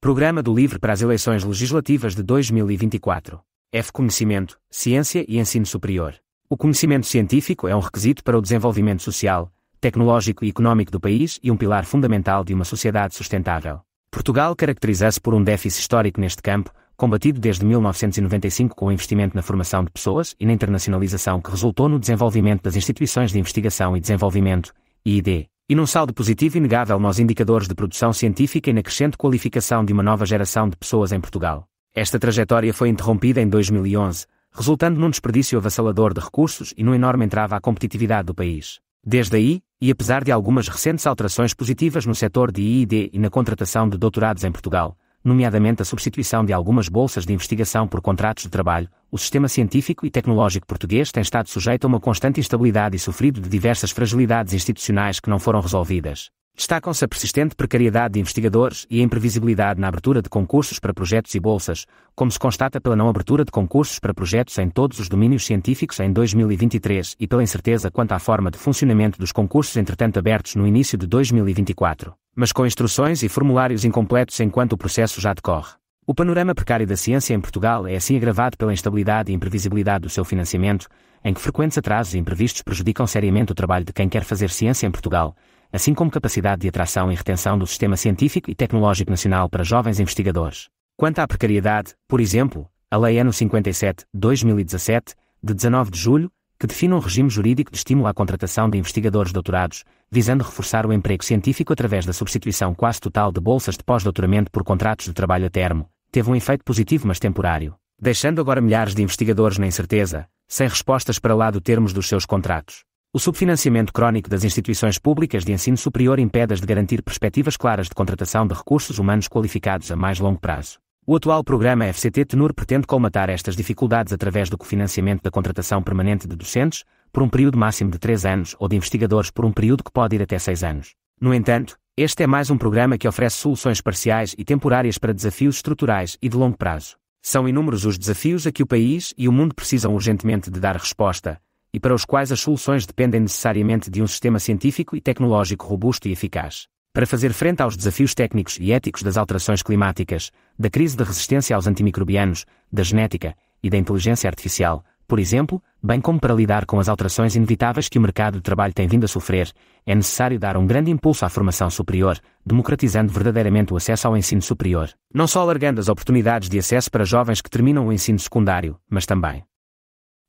Programa do LIVRE para as eleições legislativas de 2024. F. Conhecimento, Ciência e Ensino Superior. O conhecimento científico é um requisito para o desenvolvimento social, tecnológico e econômico do país e um pilar fundamental de uma sociedade sustentável. Portugal caracteriza-se por um déficit histórico neste campo, combatido desde 1995 com o investimento na formação de pessoas e na internacionalização que resultou no desenvolvimento das instituições de investigação e desenvolvimento, IID e num saldo positivo inegável nos indicadores de produção científica e na crescente qualificação de uma nova geração de pessoas em Portugal. Esta trajetória foi interrompida em 2011, resultando num desperdício avassalador de recursos e num enorme entrave à competitividade do país. Desde aí, e apesar de algumas recentes alterações positivas no setor de IID e na contratação de doutorados em Portugal, nomeadamente a substituição de algumas bolsas de investigação por contratos de trabalho, o sistema científico e tecnológico português tem estado sujeito a uma constante instabilidade e sofrido de diversas fragilidades institucionais que não foram resolvidas. Destacam-se a persistente precariedade de investigadores e a imprevisibilidade na abertura de concursos para projetos e bolsas, como se constata pela não abertura de concursos para projetos em todos os domínios científicos em 2023 e pela incerteza quanto à forma de funcionamento dos concursos entretanto abertos no início de 2024, mas com instruções e formulários incompletos enquanto o processo já decorre. O panorama precário da ciência em Portugal é assim agravado pela instabilidade e imprevisibilidade do seu financiamento, em que frequentes atrasos e imprevistos prejudicam seriamente o trabalho de quem quer fazer ciência em Portugal, assim como capacidade de atração e retenção do sistema científico e tecnológico nacional para jovens investigadores. Quanto à precariedade, por exemplo, a Lei Ano 57-2017, de 19 de julho, que define um regime jurídico de estímulo à contratação de investigadores doutorados, visando reforçar o emprego científico através da substituição quase total de bolsas de pós-doutoramento por contratos de trabalho a termo, teve um efeito positivo mas temporário, deixando agora milhares de investigadores na incerteza, sem respostas para lá do termos dos seus contratos. O subfinanciamento crónico das instituições públicas de ensino superior impede-as de garantir perspectivas claras de contratação de recursos humanos qualificados a mais longo prazo. O atual programa FCT Tenur pretende colmatar estas dificuldades através do cofinanciamento da contratação permanente de docentes, por um período máximo de 3 anos, ou de investigadores por um período que pode ir até 6 anos. No entanto, este é mais um programa que oferece soluções parciais e temporárias para desafios estruturais e de longo prazo. São inúmeros os desafios a que o país e o mundo precisam urgentemente de dar resposta, e para os quais as soluções dependem necessariamente de um sistema científico e tecnológico robusto e eficaz. Para fazer frente aos desafios técnicos e éticos das alterações climáticas, da crise de resistência aos antimicrobianos, da genética e da inteligência artificial, por exemplo, bem como para lidar com as alterações inevitáveis que o mercado de trabalho tem vindo a sofrer, é necessário dar um grande impulso à formação superior, democratizando verdadeiramente o acesso ao ensino superior, não só alargando as oportunidades de acesso para jovens que terminam o ensino secundário, mas também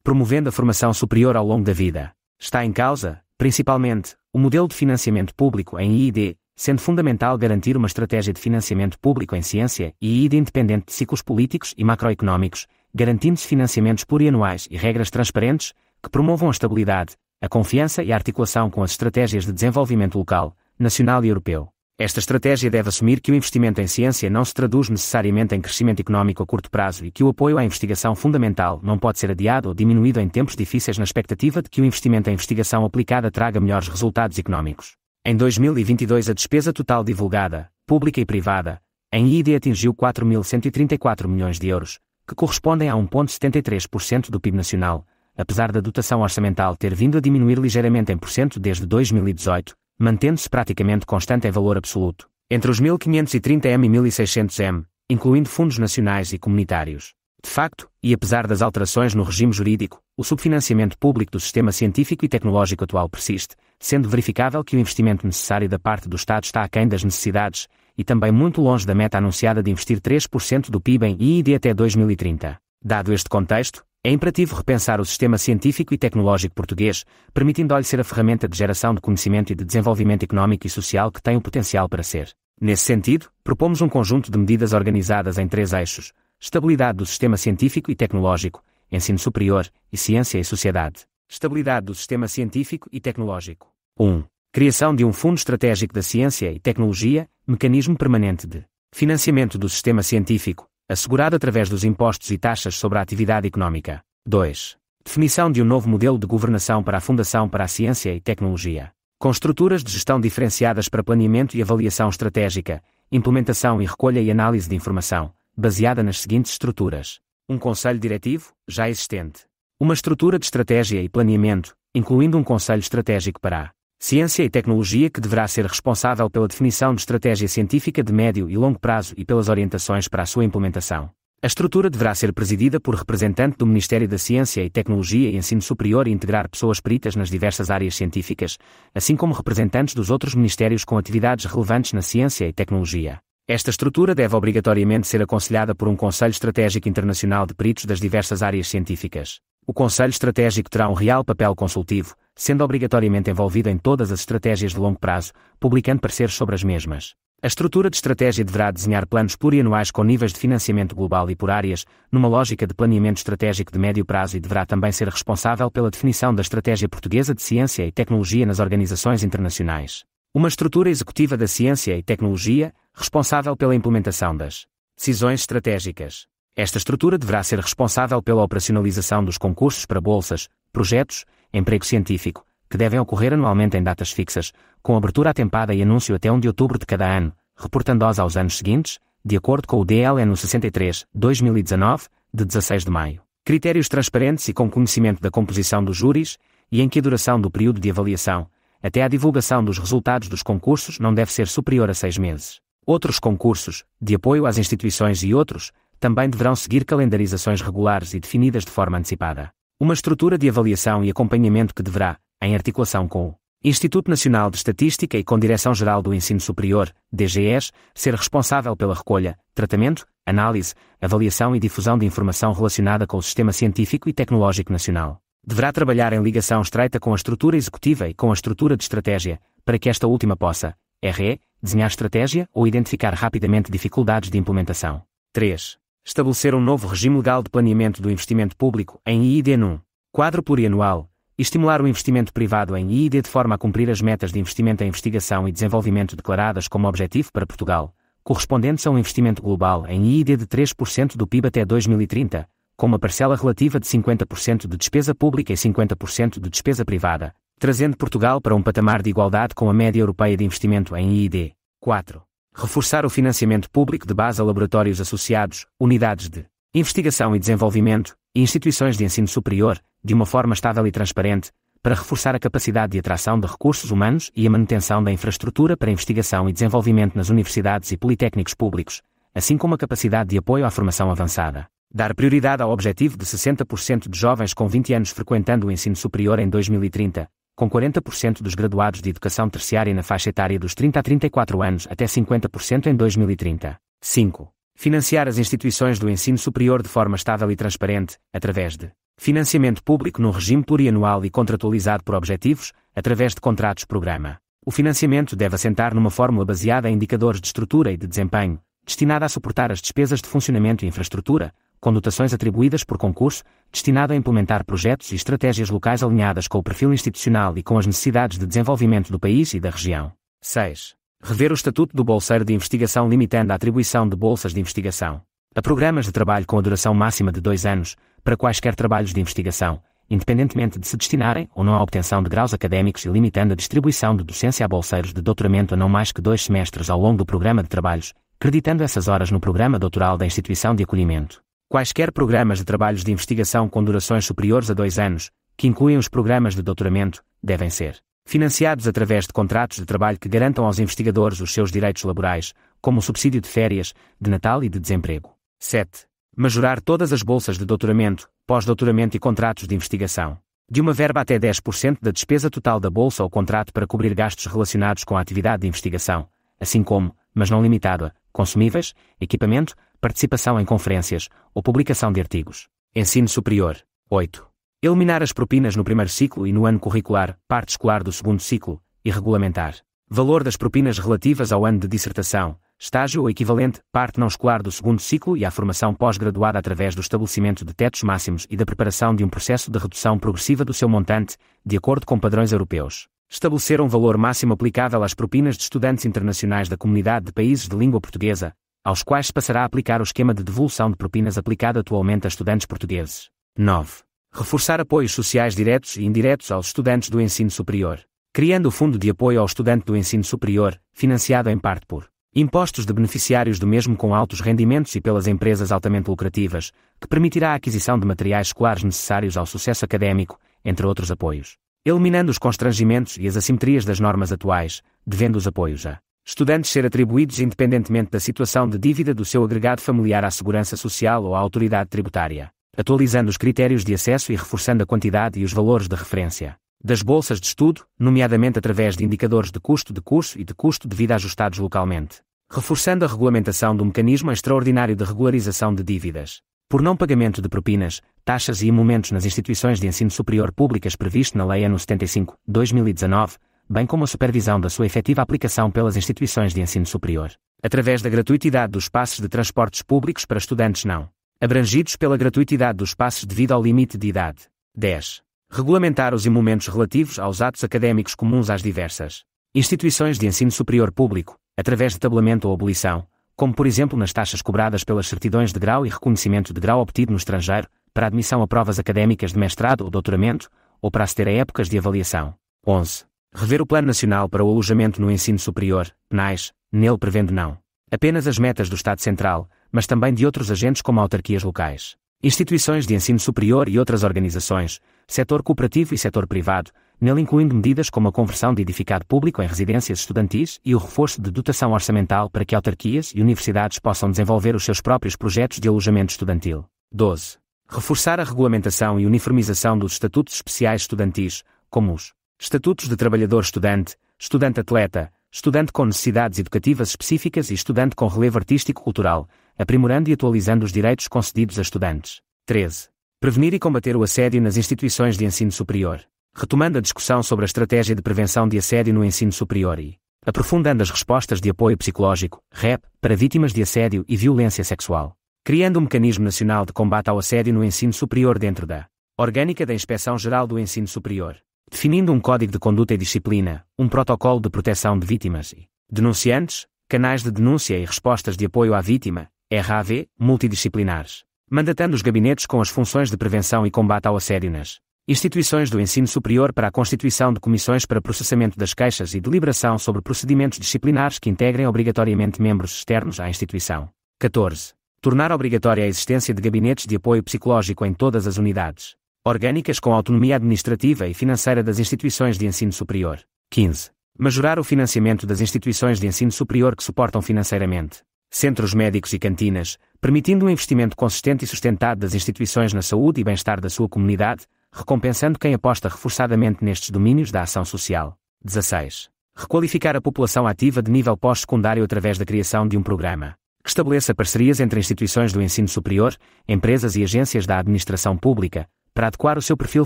promovendo a formação superior ao longo da vida. Está em causa, principalmente, o modelo de financiamento público em IID, sendo fundamental garantir uma estratégia de financiamento público em ciência e IID independente de ciclos políticos e macroeconómicos, garantindo-se financiamentos plurianuais e regras transparentes, que promovam a estabilidade, a confiança e a articulação com as estratégias de desenvolvimento local, nacional e europeu. Esta estratégia deve assumir que o investimento em ciência não se traduz necessariamente em crescimento económico a curto prazo e que o apoio à investigação fundamental não pode ser adiado ou diminuído em tempos difíceis na expectativa de que o investimento em investigação aplicada traga melhores resultados económicos. Em 2022, a despesa total divulgada, pública e privada, em I+D atingiu 4.134 milhões de euros, que correspondem a 1,73% do PIB nacional, apesar da dotação orçamental ter vindo a diminuir ligeiramente em porcento desde 2018, mantendo-se praticamente constante em valor absoluto, entre os 1530M e 1600M, incluindo fundos nacionais e comunitários. De facto, e apesar das alterações no regime jurídico, o subfinanciamento público do sistema científico e tecnológico atual persiste, sendo verificável que o investimento necessário da parte do Estado está aquém das necessidades e também muito longe da meta anunciada de investir 3% do PIB em I até 2030. Dado este contexto, é imperativo repensar o sistema científico e tecnológico português, permitindo-lhe ser a ferramenta de geração de conhecimento e de desenvolvimento económico e social que tem o potencial para ser. Nesse sentido, propomos um conjunto de medidas organizadas em três eixos: estabilidade do sistema científico e tecnológico, ensino superior e ciência e sociedade. Estabilidade do sistema científico e tecnológico. 1. Criação de um Fundo Estratégico da Ciência e Tecnologia, mecanismo permanente de financiamento do sistema científico, assegurado através dos impostos e taxas sobre a atividade económica. 2. Definição de um novo modelo de governação para a Fundação para a Ciência e Tecnologia. Com estruturas de gestão diferenciadas para planeamento e avaliação estratégica, implementação e recolha e análise de informação, baseada nas seguintes estruturas: um conselho diretivo, já existente, uma estrutura de estratégia e planeamento, incluindo um conselho estratégico para a Ciência e tecnologia que deverá ser responsável pela definição de estratégia científica de médio e longo prazo e pelas orientações para a sua implementação. A estrutura deverá ser presidida por representante do Ministério da Ciência e Tecnologia e Ensino Superior e integrar pessoas peritas nas diversas áreas científicas, assim como representantes dos outros ministérios com atividades relevantes na ciência e tecnologia. Esta estrutura deve obrigatoriamente ser aconselhada por um Conselho Estratégico Internacional de Peritos das diversas áreas científicas. O Conselho Estratégico terá um real papel consultivo, sendo obrigatoriamente envolvido em todas as estratégias de longo prazo, publicando pareceres sobre as mesmas. A estrutura de estratégia deverá desenhar planos plurianuais com níveis de financiamento global e por áreas, numa lógica de planeamento estratégico de médio prazo e deverá também ser responsável pela definição da estratégia portuguesa de ciência e tecnologia nas organizações internacionais. Uma estrutura executiva da ciência e tecnologia, responsável pela implementação das decisões estratégicas. Esta estrutura deverá ser responsável pela operacionalização dos concursos para bolsas, projetos emprego científico, que devem ocorrer anualmente em datas fixas, com abertura atempada e anúncio até 1 de outubro de cada ano, reportando-os aos anos seguintes, de acordo com o DLN 63, 2019, de 16 de maio. Critérios transparentes e com conhecimento da composição dos júris, e em que a duração do período de avaliação, até à divulgação dos resultados dos concursos, não deve ser superior a seis meses. Outros concursos, de apoio às instituições e outros, também deverão seguir calendarizações regulares e definidas de forma antecipada uma estrutura de avaliação e acompanhamento que deverá, em articulação com o Instituto Nacional de Estatística e com Direção-Geral do Ensino Superior, DGES, ser responsável pela recolha, tratamento, análise, avaliação e difusão de informação relacionada com o sistema científico e tecnológico nacional. Deverá trabalhar em ligação estreita com a estrutura executiva e com a estrutura de estratégia, para que esta última possa, RE, desenhar estratégia ou identificar rapidamente dificuldades de implementação. 3 estabelecer um novo regime legal de planeamento do investimento público em iid num quadro plurianual, e estimular o investimento privado em IID de forma a cumprir as metas de investimento em investigação e desenvolvimento declaradas como objetivo para Portugal, correspondentes a um investimento global em IID de 3% do PIB até 2030, com uma parcela relativa de 50% de despesa pública e 50% de despesa privada, trazendo Portugal para um patamar de igualdade com a média europeia de investimento em IID. 4 reforçar o financiamento público de base a laboratórios associados, unidades de investigação e desenvolvimento e instituições de ensino superior, de uma forma estável e transparente, para reforçar a capacidade de atração de recursos humanos e a manutenção da infraestrutura para investigação e desenvolvimento nas universidades e politécnicos públicos, assim como a capacidade de apoio à formação avançada. Dar prioridade ao objetivo de 60% de jovens com 20 anos frequentando o ensino superior em 2030, com 40% dos graduados de educação terciária na faixa etária dos 30 a 34 anos até 50% em 2030. 5. Financiar as instituições do ensino superior de forma estável e transparente, através de financiamento público no regime plurianual e contratualizado por objetivos, através de contratos-programa. O financiamento deve assentar numa fórmula baseada em indicadores de estrutura e de desempenho, destinada a suportar as despesas de funcionamento e infraestrutura, dotações atribuídas por concurso, destinado a implementar projetos e estratégias locais alinhadas com o perfil institucional e com as necessidades de desenvolvimento do país e da região. 6. Rever o Estatuto do Bolseiro de Investigação limitando a atribuição de bolsas de investigação a programas de trabalho com a duração máxima de dois anos, para quaisquer trabalhos de investigação, independentemente de se destinarem ou não à obtenção de graus académicos e limitando a distribuição de docência a bolseiros de doutoramento a não mais que dois semestres ao longo do programa de trabalhos, creditando essas horas no programa doutoral da instituição de acolhimento quaisquer programas de trabalhos de investigação com durações superiores a dois anos, que incluem os programas de doutoramento, devem ser financiados através de contratos de trabalho que garantam aos investigadores os seus direitos laborais, como o subsídio de férias, de Natal e de desemprego. 7. Majorar todas as bolsas de doutoramento, pós-doutoramento e contratos de investigação. De uma verba até 10% da despesa total da bolsa ou contrato para cobrir gastos relacionados com a atividade de investigação, assim como, mas não limitado a, consumíveis, equipamento, participação em conferências ou publicação de artigos. Ensino superior. 8. Eliminar as propinas no primeiro ciclo e no ano curricular, parte escolar do segundo ciclo, e regulamentar. Valor das propinas relativas ao ano de dissertação, estágio ou equivalente, parte não escolar do segundo ciclo e à formação pós-graduada através do estabelecimento de tetos máximos e da preparação de um processo de redução progressiva do seu montante, de acordo com padrões europeus. Estabelecer um valor máximo aplicável às propinas de estudantes internacionais da Comunidade de Países de Língua Portuguesa, aos quais se passará a aplicar o esquema de devolução de propinas aplicado atualmente a estudantes portugueses. 9. Reforçar apoios sociais diretos e indiretos aos estudantes do ensino superior, criando o Fundo de Apoio ao Estudante do Ensino Superior, financiado em parte por impostos de beneficiários do mesmo com altos rendimentos e pelas empresas altamente lucrativas, que permitirá a aquisição de materiais escolares necessários ao sucesso académico, entre outros apoios eliminando os constrangimentos e as assimetrias das normas atuais, devendo os apoios a estudantes ser atribuídos independentemente da situação de dívida do seu agregado familiar à Segurança Social ou à autoridade tributária, atualizando os critérios de acesso e reforçando a quantidade e os valores de referência das bolsas de estudo, nomeadamente através de indicadores de custo de curso e de custo de vida ajustados localmente, reforçando a regulamentação do mecanismo extraordinário de regularização de dívidas por não pagamento de propinas, taxas e imumentos nas instituições de ensino superior públicas previsto na Lei nº 75, 2019, bem como a supervisão da sua efetiva aplicação pelas instituições de ensino superior, através da gratuitidade dos espaços de transportes públicos para estudantes não abrangidos pela gratuitidade dos espaços devido ao limite de idade. 10. Regulamentar os imumentos relativos aos atos académicos comuns às diversas instituições de ensino superior público, através de tabulamento ou abolição, como por exemplo nas taxas cobradas pelas certidões de grau e reconhecimento de grau obtido no estrangeiro, para admissão a provas académicas de mestrado ou doutoramento, ou para aceder a épocas de avaliação. 11. Rever o Plano Nacional para o Alojamento no Ensino Superior, PNAES, nele prevendo não apenas as metas do Estado Central, mas também de outros agentes como autarquias locais, instituições de ensino superior e outras organizações, setor cooperativo e setor privado, nele incluindo medidas como a conversão de edificado público em residências estudantis e o reforço de dotação orçamental para que autarquias e universidades possam desenvolver os seus próprios projetos de alojamento estudantil. 12. Reforçar a regulamentação e uniformização dos estatutos especiais estudantis, como os estatutos de trabalhador estudante, estudante atleta, estudante com necessidades educativas específicas e estudante com relevo artístico-cultural, aprimorando e atualizando os direitos concedidos a estudantes. 13. Prevenir e combater o assédio nas instituições de ensino superior. Retomando a discussão sobre a estratégia de prevenção de assédio no ensino superior e aprofundando as respostas de apoio psicológico, REP, para vítimas de assédio e violência sexual. Criando um mecanismo nacional de combate ao assédio no ensino superior dentro da Orgânica da Inspeção Geral do Ensino Superior definindo um código de conduta e disciplina, um protocolo de proteção de vítimas e denunciantes, canais de denúncia e respostas de apoio à vítima, RAV, multidisciplinares, mandatando os gabinetes com as funções de prevenção e combate ao assédio nas instituições do ensino superior para a constituição de comissões para processamento das queixas e deliberação sobre procedimentos disciplinares que integrem obrigatoriamente membros externos à instituição. 14. Tornar obrigatória a existência de gabinetes de apoio psicológico em todas as unidades orgânicas com autonomia administrativa e financeira das instituições de ensino superior. 15. Majorar o financiamento das instituições de ensino superior que suportam financeiramente centros médicos e cantinas, permitindo um investimento consistente e sustentado das instituições na saúde e bem-estar da sua comunidade, recompensando quem aposta reforçadamente nestes domínios da ação social. 16. Requalificar a população ativa de nível pós-secundário através da criação de um programa que estabeleça parcerias entre instituições do ensino superior, empresas e agências da administração pública, para adequar o seu perfil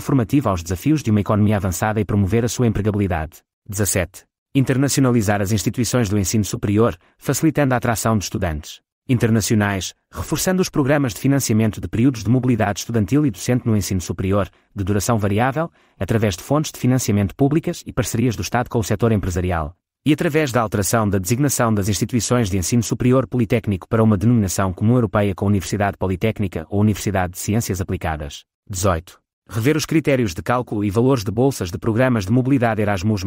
formativo aos desafios de uma economia avançada e promover a sua empregabilidade. 17. Internacionalizar as instituições do ensino superior, facilitando a atração de estudantes internacionais, reforçando os programas de financiamento de períodos de mobilidade estudantil e docente no ensino superior, de duração variável, através de fontes de financiamento públicas e parcerias do Estado com o setor empresarial, e através da alteração da designação das instituições de ensino superior politécnico para uma denominação comum europeia com Universidade Politécnica ou Universidade de Ciências Aplicadas. 18. Rever os critérios de cálculo e valores de bolsas de programas de mobilidade Erasmus,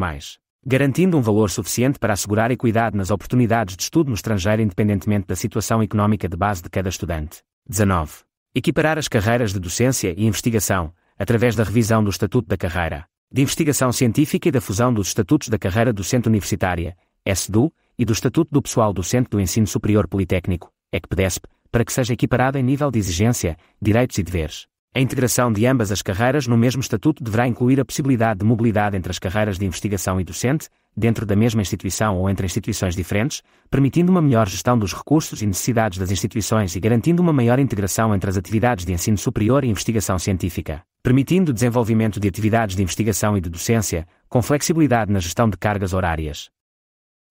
garantindo um valor suficiente para assegurar equidade nas oportunidades de estudo no estrangeiro, independentemente da situação económica de base de cada estudante. 19. Equiparar as carreiras de docência e investigação, através da revisão do Estatuto da Carreira de Investigação Científica e da fusão dos Estatutos da Carreira Docente Universitária, SDU, e do Estatuto do Pessoal Docente do Ensino Superior Politécnico, ECPDESP, para que seja equiparada em nível de exigência, direitos e deveres. A integração de ambas as carreiras no mesmo estatuto deverá incluir a possibilidade de mobilidade entre as carreiras de investigação e docente, dentro da mesma instituição ou entre instituições diferentes, permitindo uma melhor gestão dos recursos e necessidades das instituições e garantindo uma maior integração entre as atividades de ensino superior e investigação científica, permitindo o desenvolvimento de atividades de investigação e de docência, com flexibilidade na gestão de cargas horárias.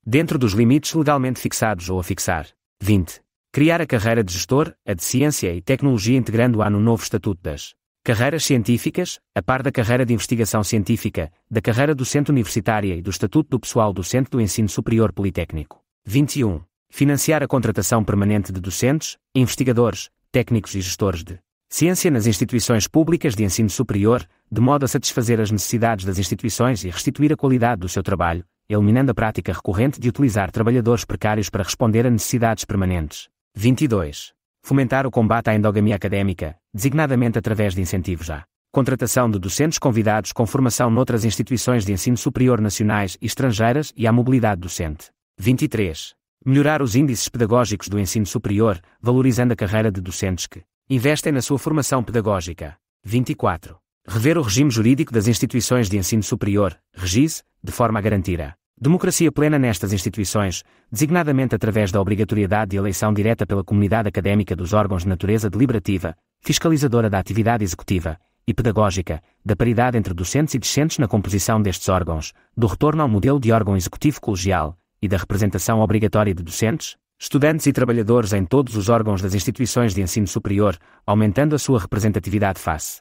Dentro dos limites legalmente fixados ou a fixar. 20. Criar a carreira de gestor, a de ciência e tecnologia integrando-a no novo Estatuto das Carreiras Científicas, a par da carreira de investigação científica, da carreira docente universitária e do Estatuto do Pessoal Docente do Ensino Superior Politécnico. 21. Financiar a contratação permanente de docentes, investigadores, técnicos e gestores de ciência nas instituições públicas de ensino superior, de modo a satisfazer as necessidades das instituições e restituir a qualidade do seu trabalho, eliminando a prática recorrente de utilizar trabalhadores precários para responder a necessidades permanentes. 22. Fomentar o combate à endogamia académica, designadamente através de incentivos à contratação de docentes convidados com formação noutras instituições de ensino superior nacionais e estrangeiras e à mobilidade docente. 23. Melhorar os índices pedagógicos do ensino superior, valorizando a carreira de docentes que investem na sua formação pedagógica. 24. Rever o regime jurídico das instituições de ensino superior, REGIS, de forma a garantir a Democracia plena nestas instituições, designadamente através da obrigatoriedade de eleição direta pela comunidade académica dos órgãos de natureza deliberativa, fiscalizadora da atividade executiva e pedagógica, da paridade entre docentes e discentes na composição destes órgãos, do retorno ao modelo de órgão executivo colegial e da representação obrigatória de docentes, estudantes e trabalhadores em todos os órgãos das instituições de ensino superior, aumentando a sua representatividade face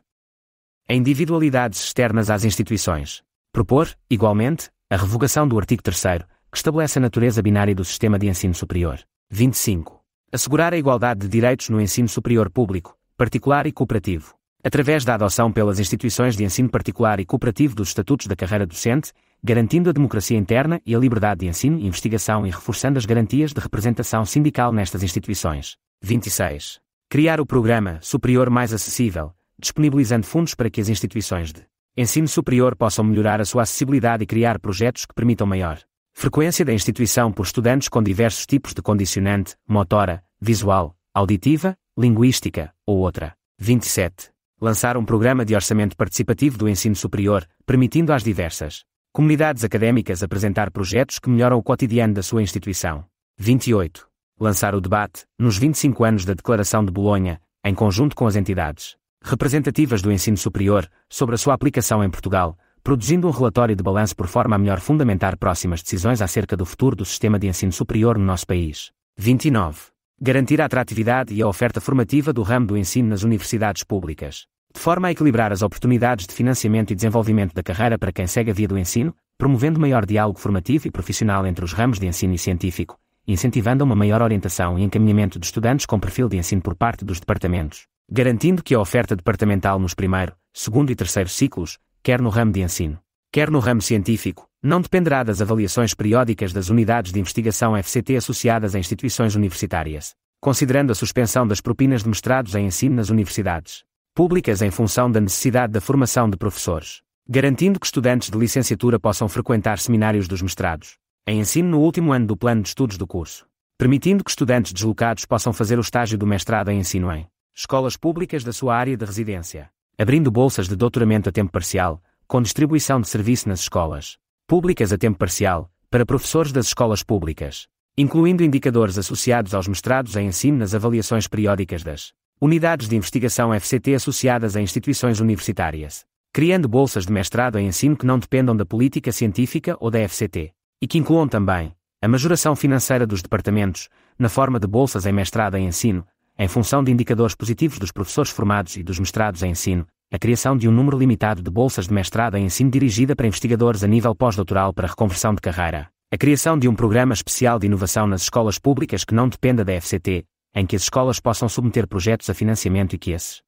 a individualidades externas às instituições. Propor, igualmente, a revogação do artigo 3 que estabelece a natureza binária do sistema de ensino superior. 25. Assegurar a igualdade de direitos no ensino superior público, particular e cooperativo. Através da adoção pelas instituições de ensino particular e cooperativo dos estatutos da carreira docente, garantindo a democracia interna e a liberdade de ensino e investigação e reforçando as garantias de representação sindical nestas instituições. 26. Criar o programa Superior Mais Acessível, disponibilizando fundos para que as instituições de ensino superior possam melhorar a sua acessibilidade e criar projetos que permitam maior frequência da instituição por estudantes com diversos tipos de condicionante, motora, visual, auditiva, linguística ou outra. 27. Lançar um programa de orçamento participativo do ensino superior, permitindo às diversas comunidades académicas apresentar projetos que melhoram o cotidiano da sua instituição. 28. Lançar o debate, nos 25 anos da Declaração de Bolonha, em conjunto com as entidades representativas do ensino superior, sobre a sua aplicação em Portugal, produzindo um relatório de balanço por forma a melhor fundamentar próximas decisões acerca do futuro do sistema de ensino superior no nosso país. 29. Garantir a atratividade e a oferta formativa do ramo do ensino nas universidades públicas de forma a equilibrar as oportunidades de financiamento e desenvolvimento da carreira para quem segue a via do ensino, promovendo maior diálogo formativo e profissional entre os ramos de ensino e científico, incentivando uma maior orientação e encaminhamento de estudantes com perfil de ensino por parte dos departamentos, garantindo que a oferta departamental nos primeiro, segundo e terceiro ciclos, quer no ramo de ensino, quer no ramo científico, não dependerá das avaliações periódicas das unidades de investigação FCT associadas a instituições universitárias, considerando a suspensão das propinas de mestrados em ensino nas universidades públicas em função da necessidade da formação de professores, garantindo que estudantes de licenciatura possam frequentar seminários dos mestrados em ensino no último ano do plano de estudos do curso, permitindo que estudantes deslocados possam fazer o estágio do mestrado em ensino em escolas públicas da sua área de residência, abrindo bolsas de doutoramento a tempo parcial, com distribuição de serviço nas escolas públicas a tempo parcial, para professores das escolas públicas, incluindo indicadores associados aos mestrados em ensino nas avaliações periódicas das unidades de investigação FCT associadas a instituições universitárias, criando bolsas de mestrado em ensino que não dependam da política científica ou da FCT, e que incluam também a majoração financeira dos departamentos, na forma de bolsas em mestrado em ensino, em função de indicadores positivos dos professores formados e dos mestrados em ensino, a criação de um número limitado de bolsas de mestrado em ensino dirigida para investigadores a nível pós-doutoral para reconversão de carreira, a criação de um programa especial de inovação nas escolas públicas que não dependa da FCT, em que as escolas possam submeter projetos a financiamento e que esses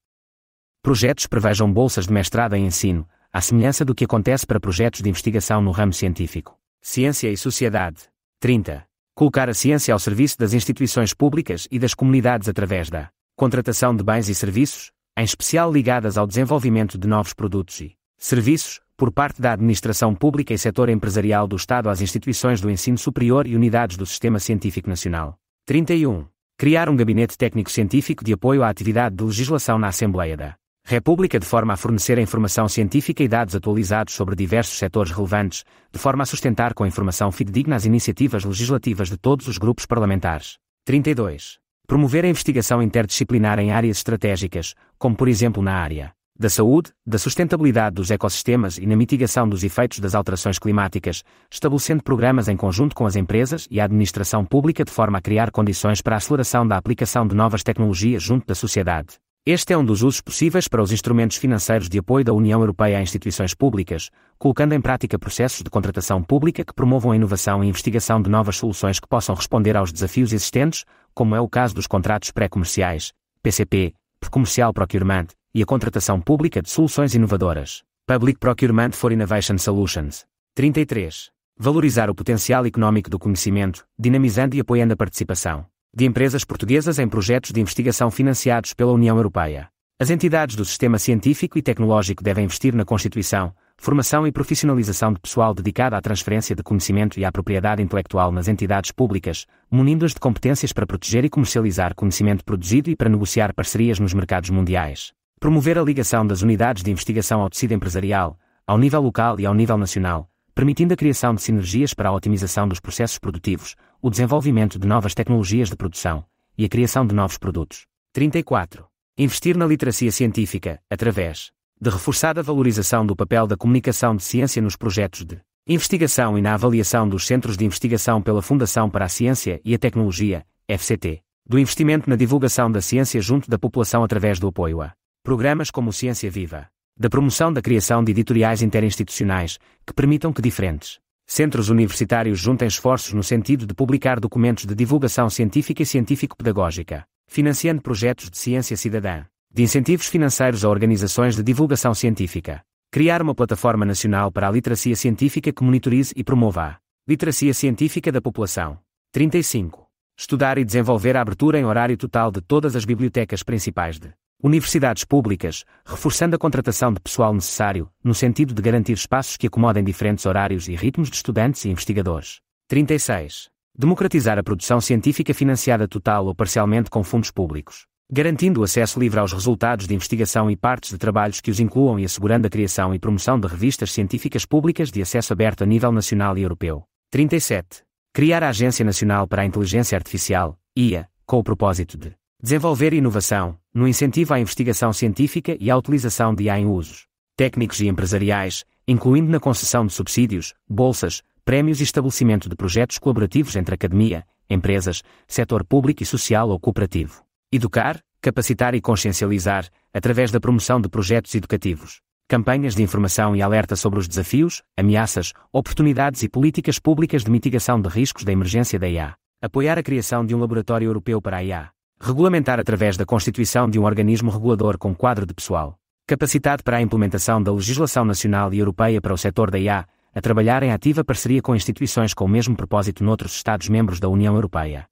projetos prevejam bolsas de mestrado em ensino, à semelhança do que acontece para projetos de investigação no ramo científico. Ciência e Sociedade. 30 colocar a ciência ao serviço das instituições públicas e das comunidades através da contratação de bens e serviços, em especial ligadas ao desenvolvimento de novos produtos e serviços, por parte da administração pública e setor empresarial do Estado às instituições do ensino superior e unidades do Sistema Científico Nacional. 31. Criar um gabinete técnico-científico de apoio à atividade de legislação na Assembleia da República de forma a fornecer a informação científica e dados atualizados sobre diversos setores relevantes, de forma a sustentar com informação fidedigna as iniciativas legislativas de todos os grupos parlamentares. 32. Promover a investigação interdisciplinar em áreas estratégicas, como por exemplo na área da saúde, da sustentabilidade dos ecossistemas e na mitigação dos efeitos das alterações climáticas, estabelecendo programas em conjunto com as empresas e a administração pública de forma a criar condições para a aceleração da aplicação de novas tecnologias junto da sociedade. Este é um dos usos possíveis para os instrumentos financeiros de apoio da União Europeia a instituições públicas, colocando em prática processos de contratação pública que promovam a inovação e investigação de novas soluções que possam responder aos desafios existentes, como é o caso dos contratos pré-comerciais, PCP, Comercial Procurement, e a contratação pública de soluções inovadoras, Public Procurement for Innovation Solutions. 33. Valorizar o potencial económico do conhecimento, dinamizando e apoiando a participação de empresas portuguesas em projetos de investigação financiados pela União Europeia. As entidades do sistema científico e tecnológico devem investir na constituição, formação e profissionalização de pessoal dedicado à transferência de conhecimento e à propriedade intelectual nas entidades públicas, munindo-as de competências para proteger e comercializar conhecimento produzido e para negociar parcerias nos mercados mundiais. Promover a ligação das unidades de investigação ao tecido empresarial, ao nível local e ao nível nacional, permitindo a criação de sinergias para a otimização dos processos produtivos, o desenvolvimento de novas tecnologias de produção e a criação de novos produtos. 34. Investir na literacia científica, através de reforçada valorização do papel da comunicação de ciência nos projetos de investigação e na avaliação dos Centros de Investigação pela Fundação para a Ciência e a Tecnologia, FCT, do investimento na divulgação da ciência junto da população através do apoio a programas como Ciência Viva, da promoção da criação de editoriais interinstitucionais que permitam que diferentes Centros universitários juntem esforços no sentido de publicar documentos de divulgação científica e científico-pedagógica, financiando projetos de ciência cidadã, de incentivos financeiros a organizações de divulgação científica, criar uma plataforma nacional para a literacia científica que monitorize e promova a literacia científica da população. 35. Estudar e desenvolver a abertura em horário total de todas as bibliotecas principais de Universidades públicas, reforçando a contratação de pessoal necessário, no sentido de garantir espaços que acomodem diferentes horários e ritmos de estudantes e investigadores. 36. Democratizar a produção científica financiada total ou parcialmente com fundos públicos, garantindo o acesso livre aos resultados de investigação e partes de trabalhos que os incluam e assegurando a criação e promoção de revistas científicas públicas de acesso aberto a nível nacional e europeu. 37. Criar a Agência Nacional para a Inteligência Artificial, IA, com o propósito de Desenvolver inovação, no incentivo à investigação científica e à utilização de IA em usos técnicos e empresariais, incluindo na concessão de subsídios, bolsas, prémios e estabelecimento de projetos colaborativos entre academia, empresas, setor público e social ou cooperativo. Educar, capacitar e consciencializar, através da promoção de projetos educativos. Campanhas de informação e alerta sobre os desafios, ameaças, oportunidades e políticas públicas de mitigação de riscos da emergência da IA. Apoiar a criação de um laboratório europeu para a IA. Regulamentar através da constituição de um organismo regulador com quadro de pessoal, capacitado para a implementação da legislação nacional e europeia para o setor da IA, a trabalhar em ativa parceria com instituições com o mesmo propósito noutros Estados-membros da União Europeia.